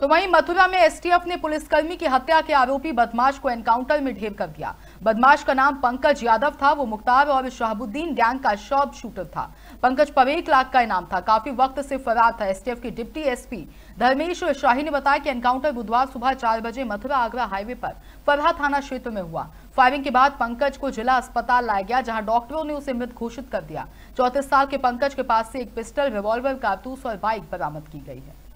तो वहीं मथुरा में एसटीएफ ने पुलिसकर्मी की हत्या के आरोपी बदमाश को एनकाउंटर में ढेर कर दिया बदमाश का नाम पंकज यादव था वो मुख्तार और शहाबुद्दीन गैंग का शॉप शूटर था पंकज पर एक लाख का इनाम था काफी वक्त से फरार था एसटीएफ के डिप्टी एसपी धर्मेश शाही ने बताया कि एनकाउंटर बुधवार सुबह चार बजे मथुरा आगरा हाईवे पर फरहा थाना क्षेत्र में हुआ फायरिंग के बाद पंकज को जिला अस्पताल लाया गया जहां डॉक्टरों ने उसे मृत घोषित कर दिया चौतीस साल के पंकज के पास से एक पिस्टल रिवॉल्वर कारतूस और बाइक बरामद की गई है